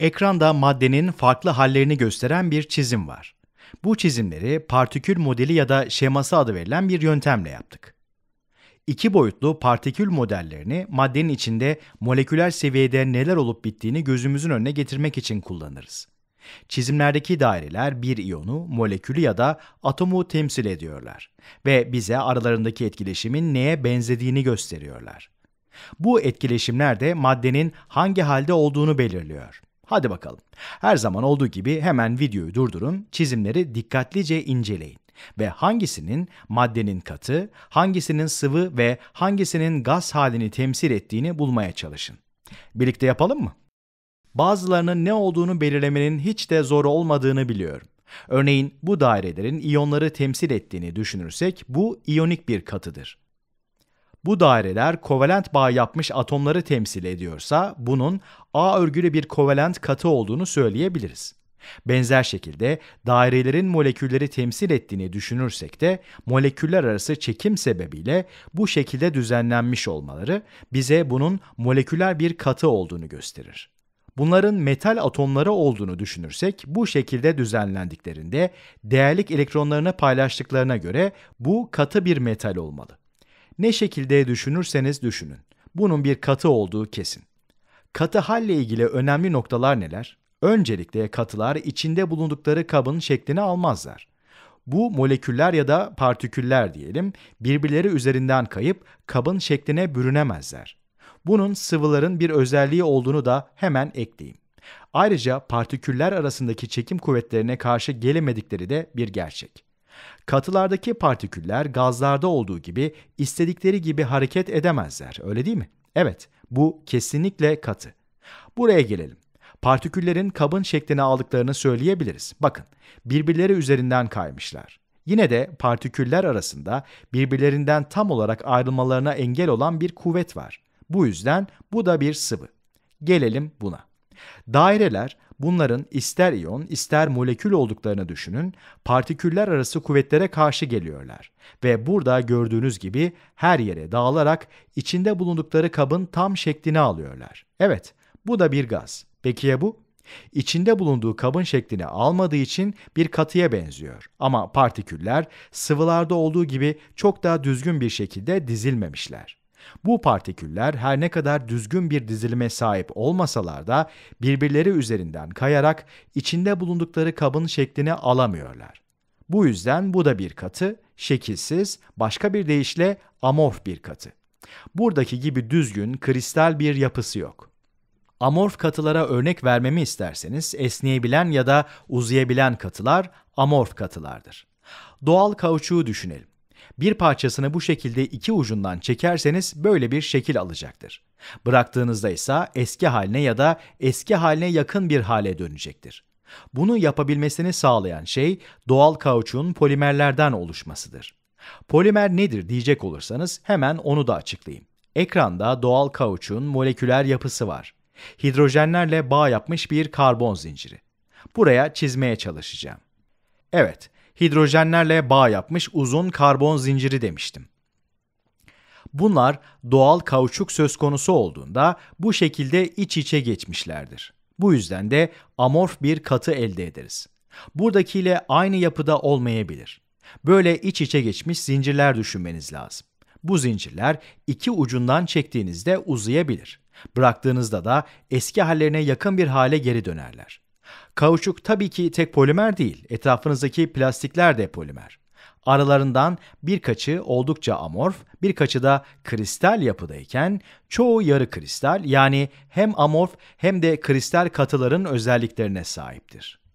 Ekranda maddenin farklı hallerini gösteren bir çizim var. Bu çizimleri partikül modeli ya da şeması adı verilen bir yöntemle yaptık. İki boyutlu partikül modellerini maddenin içinde moleküler seviyede neler olup bittiğini gözümüzün önüne getirmek için kullanırız. Çizimlerdeki daireler bir iyonu, molekülü ya da atomu temsil ediyorlar ve bize aralarındaki etkileşimin neye benzediğini gösteriyorlar. Bu etkileşimler de maddenin hangi halde olduğunu belirliyor. Hadi bakalım. Her zaman olduğu gibi hemen videoyu durdurun, çizimleri dikkatlice inceleyin ve hangisinin maddenin katı, hangisinin sıvı ve hangisinin gaz halini temsil ettiğini bulmaya çalışın. Birlikte yapalım mı? Bazılarının ne olduğunu belirlemenin hiç de zor olmadığını biliyorum. Örneğin bu dairelerin iyonları temsil ettiğini düşünürsek bu iyonik bir katıdır. Bu daireler kovalent bağ yapmış atomları temsil ediyorsa bunun A örgülü bir kovalent katı olduğunu söyleyebiliriz. Benzer şekilde dairelerin molekülleri temsil ettiğini düşünürsek de moleküller arası çekim sebebiyle bu şekilde düzenlenmiş olmaları bize bunun moleküler bir katı olduğunu gösterir. Bunların metal atomları olduğunu düşünürsek bu şekilde düzenlendiklerinde değerlik elektronlarını paylaştıklarına göre bu katı bir metal olmalı. Ne şekilde düşünürseniz düşünün. Bunun bir katı olduğu kesin. Katı halle ilgili önemli noktalar neler? Öncelikle katılar içinde bulundukları kabın şeklini almazlar. Bu moleküller ya da partiküller diyelim birbirleri üzerinden kayıp kabın şekline bürünemezler. Bunun sıvıların bir özelliği olduğunu da hemen ekleyeyim. Ayrıca partiküller arasındaki çekim kuvvetlerine karşı gelemedikleri de bir gerçek. Katılardaki partiküller gazlarda olduğu gibi istedikleri gibi hareket edemezler, öyle değil mi? Evet, bu kesinlikle katı. Buraya gelelim. Partiküllerin kabın şeklini aldıklarını söyleyebiliriz. Bakın, birbirleri üzerinden kaymışlar. Yine de partiküller arasında birbirlerinden tam olarak ayrılmalarına engel olan bir kuvvet var. Bu yüzden bu da bir sıvı. Gelelim buna. Daireler Bunların ister iyon ister molekül olduklarını düşünün, partiküller arası kuvvetlere karşı geliyorlar ve burada gördüğünüz gibi her yere dağılarak içinde bulundukları kabın tam şeklini alıyorlar. Evet, bu da bir gaz. Peki ya bu? İçinde bulunduğu kabın şeklini almadığı için bir katıya benziyor. Ama partiküller sıvılarda olduğu gibi çok daha düzgün bir şekilde dizilmemişler. Bu partiküller her ne kadar düzgün bir dizilime sahip olmasalar da birbirleri üzerinden kayarak içinde bulundukları kabın şeklini alamıyorlar. Bu yüzden bu da bir katı, şekilsiz, başka bir deyişle amorf bir katı. Buradaki gibi düzgün, kristal bir yapısı yok. Amorf katılara örnek vermemi isterseniz esneyebilen ya da uzayabilen katılar amorf katılardır. Doğal kauçuğu düşünelim. Bir parçasını bu şekilde iki ucundan çekerseniz böyle bir şekil alacaktır. Bıraktığınızda ise eski haline ya da eski haline yakın bir hale dönecektir. Bunu yapabilmesini sağlayan şey doğal kauçuğun polimerlerden oluşmasıdır. Polimer nedir diyecek olursanız hemen onu da açıklayayım. Ekranda doğal kauçuğun moleküler yapısı var. Hidrojenlerle bağ yapmış bir karbon zinciri. Buraya çizmeye çalışacağım. Evet, hidrojenlerle bağ yapmış uzun karbon zinciri demiştim. Bunlar doğal kauçuk söz konusu olduğunda bu şekilde iç içe geçmişlerdir. Bu yüzden de amorf bir katı elde ederiz. Buradakiyle aynı yapıda olmayabilir. Böyle iç içe geçmiş zincirler düşünmeniz lazım. Bu zincirler iki ucundan çektiğinizde uzayabilir. Bıraktığınızda da eski hallerine yakın bir hale geri dönerler. Kauçuk tabii ki tek polimer değil, etrafınızdaki plastikler de polimer. Aralarından birkaçı oldukça amorf, birkaçı da kristal yapıdayken çoğu yarı kristal yani hem amorf hem de kristal katıların özelliklerine sahiptir.